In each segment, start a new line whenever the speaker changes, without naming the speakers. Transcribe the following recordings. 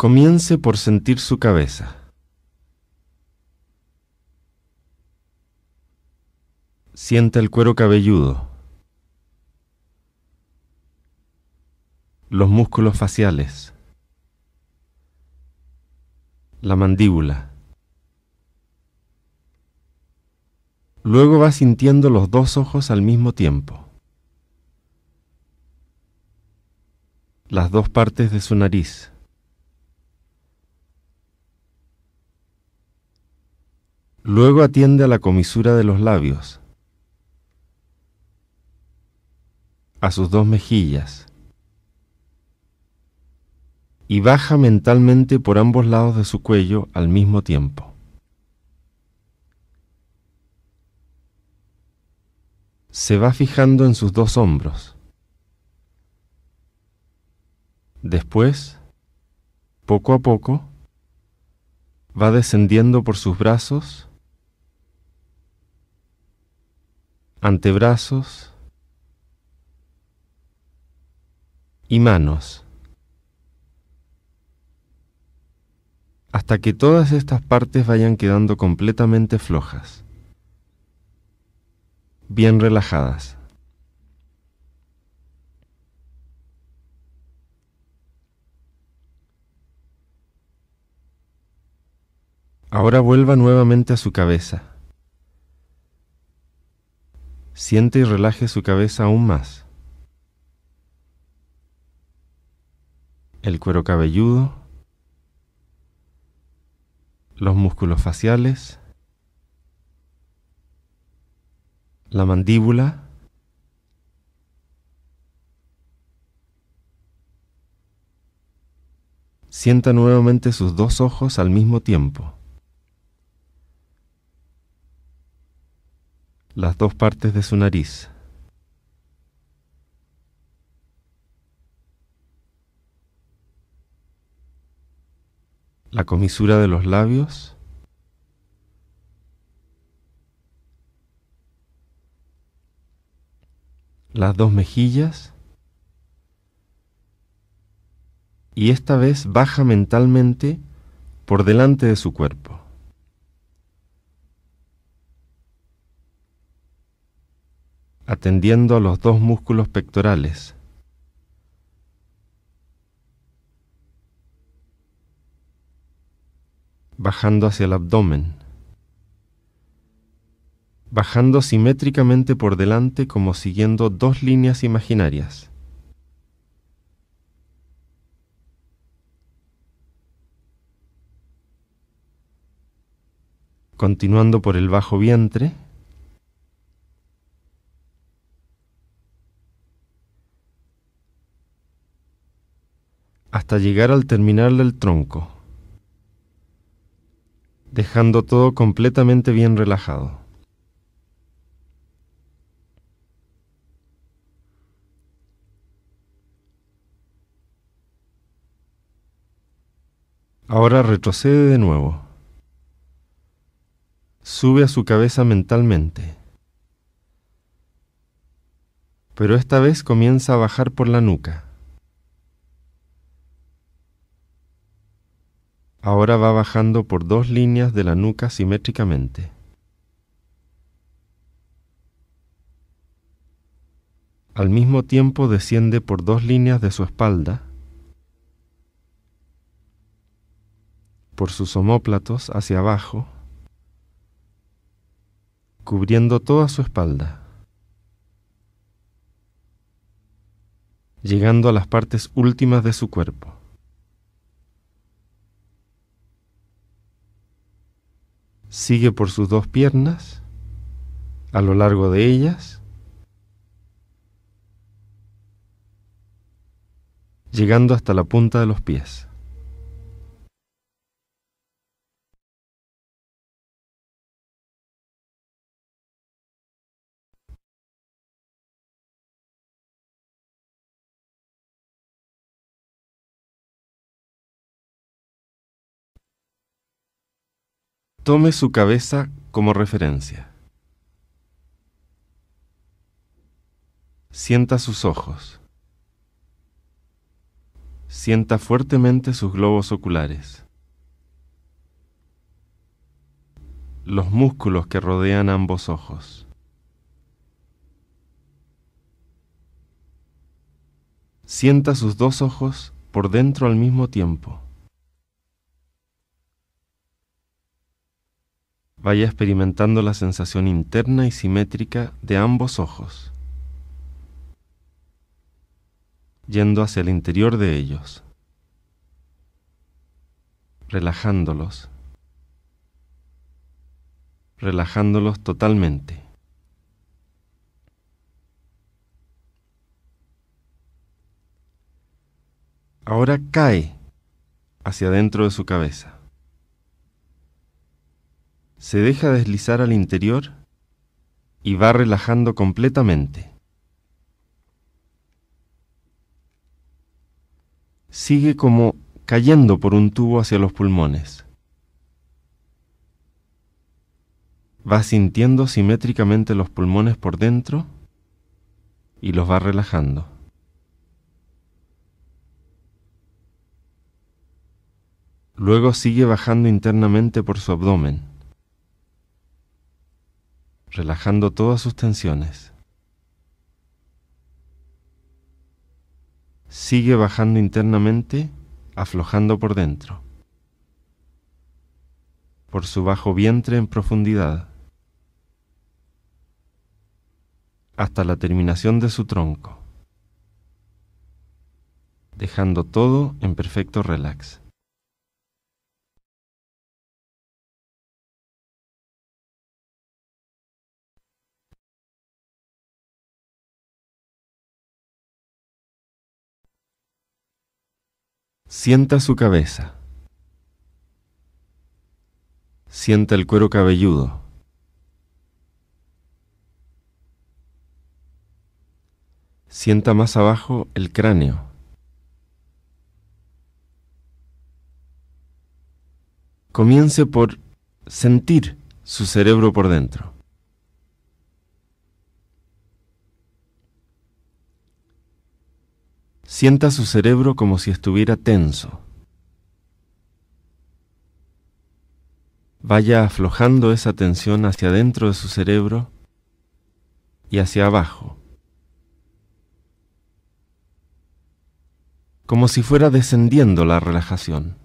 Comience por sentir su cabeza. siente el cuero cabelludo, los músculos faciales, la mandíbula. Luego va sintiendo los dos ojos al mismo tiempo, las dos partes de su nariz. Luego atiende a la comisura de los labios, a sus dos mejillas, y baja mentalmente por ambos lados de su cuello al mismo tiempo. Se va fijando en sus dos hombros. Después, poco a poco, va descendiendo por sus brazos, antebrazos y manos. Hasta que todas estas partes vayan quedando completamente flojas, bien relajadas. Ahora vuelva nuevamente a su cabeza. Siente y relaje su cabeza aún más. El cuero cabelludo. Los músculos faciales. La mandíbula. Sienta nuevamente sus dos ojos al mismo tiempo. las dos partes de su nariz. La comisura de los labios. Las dos mejillas. Y esta vez baja mentalmente por delante de su cuerpo. atendiendo a los dos músculos pectorales. Bajando hacia el abdomen. Bajando simétricamente por delante como siguiendo dos líneas imaginarias. Continuando por el bajo vientre. hasta llegar al terminal del tronco, dejando todo completamente bien relajado. Ahora retrocede de nuevo. Sube a su cabeza mentalmente. Pero esta vez comienza a bajar por la nuca. Ahora va bajando por dos líneas de la nuca simétricamente. Al mismo tiempo desciende por dos líneas de su espalda, por sus omóplatos hacia abajo, cubriendo toda su espalda, llegando a las partes últimas de su cuerpo. sigue por sus dos piernas, a lo largo de ellas, llegando hasta la punta de los pies. Tome su cabeza como referencia. Sienta sus ojos. Sienta fuertemente sus globos oculares. Los músculos que rodean ambos ojos. Sienta sus dos ojos por dentro al mismo tiempo. vaya experimentando la sensación interna y simétrica de ambos ojos, yendo hacia el interior de ellos, relajándolos, relajándolos totalmente. Ahora cae hacia dentro de su cabeza se deja deslizar al interior y va relajando completamente. Sigue como cayendo por un tubo hacia los pulmones. Va sintiendo simétricamente los pulmones por dentro y los va relajando. Luego sigue bajando internamente por su abdomen relajando todas sus tensiones. Sigue bajando internamente, aflojando por dentro, por su bajo vientre en profundidad, hasta la terminación de su tronco, dejando todo en perfecto relax. Sienta su cabeza. Sienta el cuero cabelludo. Sienta más abajo el cráneo. Comience por sentir su cerebro por dentro. Sienta su cerebro como si estuviera tenso. Vaya aflojando esa tensión hacia adentro de su cerebro y hacia abajo. como si fuera descendiendo la relajación.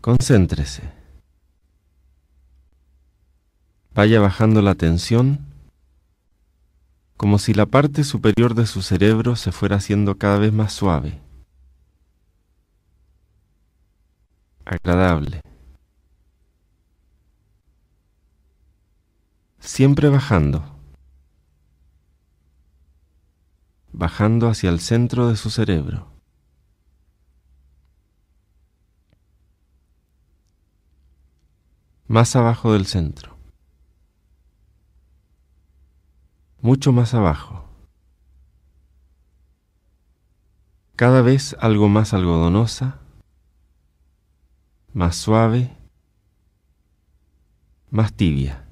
Concéntrese. Vaya bajando la tensión como si la parte superior de su cerebro se fuera haciendo cada vez más suave, agradable, siempre bajando, bajando hacia el centro de su cerebro. más abajo del centro. mucho más abajo. Cada vez algo más algodonosa, más suave, más tibia.